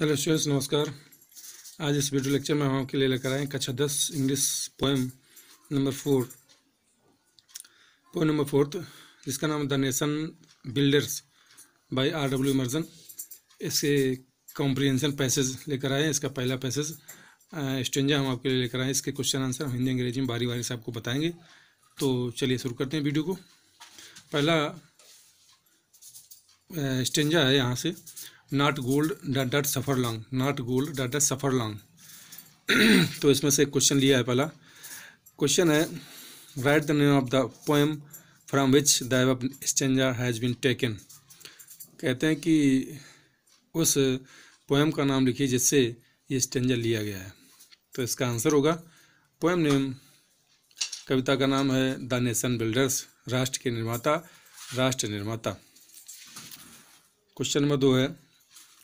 hello students नमस्कार आज इस वीडियो लेक्चर में हम आपके लिए लेकर आए कक्षा दस English poem number four poem number fourth तो जिसका नाम the nation builders by R W Emerson इसके कॉम्प्रीहेंशन पैसेज लेकर आए इसका पहला पैसेज स्टेंजा हम आपके लिए लेकर आए इसके क्वेश्चन आंसर हम हिंदी अंग्रेजी में बारी बारी से आपको बताएंगे तो चलिए शुरू करते हैं वीडियो को पहला स्टेंजा है यहाँ से not gold dot dot suffer long not gold dot dot suffer long तो इसमें से क्वेश्चन लिया है पहला क्वेश्चन है write the name of the poem from which the above has been taken कहते हैं कि उस पोएम का नाम लिखिए जिससे ये स्टेंजर लिया गया है तो इसका आंसर होगा पोएम नेम कविता का नाम है द नेशन बिल्डर्स राष्ट्र के निर्माता राष्ट्र निर्माता क्वेश्चन नंबर दो है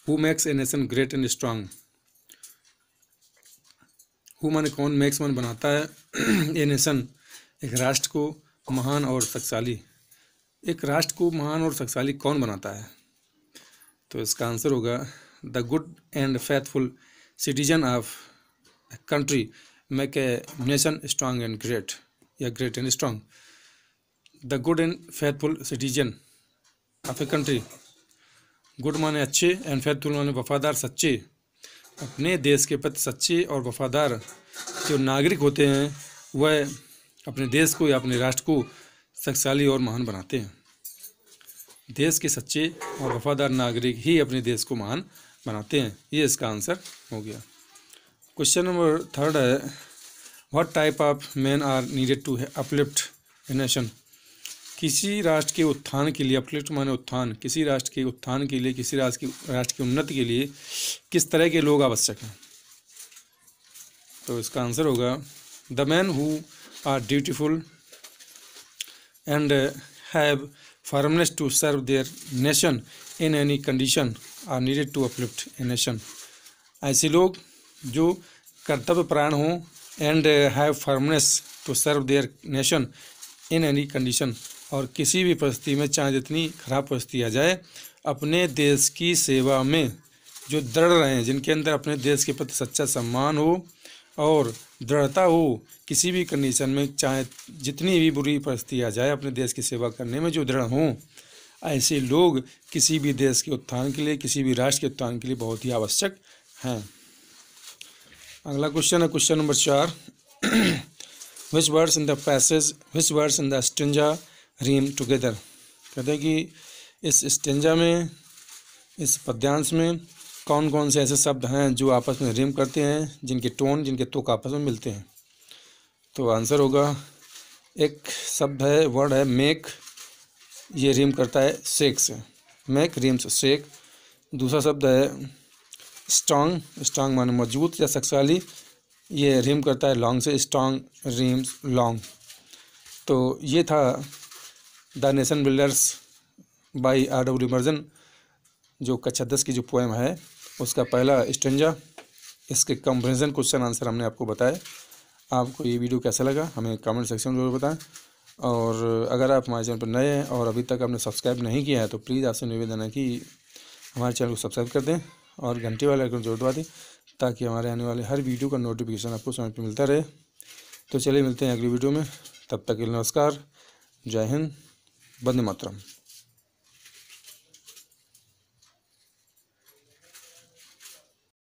who makes a nation great and strong who men कौन मेक्स मन बनाता है ए नेशन एक राष्ट्र को महान और शक्तिशाली एक राष्ट्र को महान और शक्तिशाली कौन बनाता है तो इसका आंसर होगा the good and faithful citizen of country make a nation strong and great या great and strong the good and faithful citizen of a country good माने अच्छे एंड फैतुल माने वफादार सच्चे अपने देश के प्रति सच्चे और वफादार जो नागरिक होते हैं वह अपने देश को या अपने राष्ट्र को शक्तिशाली और महान बनाते हैं देश के सच्चे और वफादार नागरिक ही अपने देश को महान बनाते हैं ये इसका आंसर हो गया क्वेश्चन नंबर थर्ड है what type of man are needed to uplift a nation किसी राष्ट्र के उत्थान के लिए अपलिफ्ट माने उत्थान किसी राष्ट्र के उत्थान के लिए किसी राष्ट्र की राष्ट्र की उन्नति के लिए किस तरह के लोग आवश्यक हैं तो इसका आंसर होगा the man who are dutiful and have firmness to serve their nation in any condition are needed to uplift a nation ऐसे लोग जो कर्तव्य प्राण हों and have firmness to serve their nation in any condition और किसी भी परिस्थिति में चाहे जितनी खराब परिस्थिति आ जाए अपने देश की सेवा में जो दृढ़ रहे जिनके अंदर अपने देश के प्रति सच्चा सम्मान हो और दृढ़ता हो किसी भी कंडीशन में चाहे जितनी भी बुरी परिस्थिति आ जाए अपने देश की सेवा करने में जो दृढ़ हों ऐसे लोग किसी भी देश के उत्थान के लिए किसी भी राष्ट्र के उत्थान के लिए बहुत ही आवश्यक हैं अगला क्वेश्चन है क्वेश्चन नंबर चार which words in the passage which words in the stanza rhyme together कहते हैं कि इस स्टेंजा में इस पद्यांश में कौन कौन से ऐसे शब्द हैं जो आपस में रिम करते हैं जिनके टोन जिनके तुक आपस में मिलते हैं तो आंसर होगा एक शब्द है वर्ड है मेक ये रिम करता है सेक से मेक रिम्स शेक दूसरा शब्द है स्ट्रांग स्ट्रांग माने मजबूत या शक्तिशाली ये रिम करता है लॉन्ग से स्ट्रॉन्ग रिम्स लॉन्ग तो ये था the nation builders by R W Emerson जो कक्षा दस की जो पोएम है उसका पहला स्टेंजा इसके कंपेरिजन क्वेश्चन आंसर हमने आपको बताया आपको ये वीडियो कैसा लगा हमें कमेंट सेक्शन में जरूर बताएं और अगर आप हमारे चैनल पर नए हैं और अभी तक आपने सब्सक्राइब नहीं किया है तो प्लीज़ आपसे निवेदन है कि हमारे चैनल को सब्सक्राइब कर दें और घंटे वाला आइकन दवा दें ताकि हमारे आने वाले हर वीडियो का नोटिफिकेशन आपको समय पर मिलता रहे तो चलिए मिलते हैं अगली वीडियो में तब तक के लिए नमस्कार जय हिंद बंदे मातरम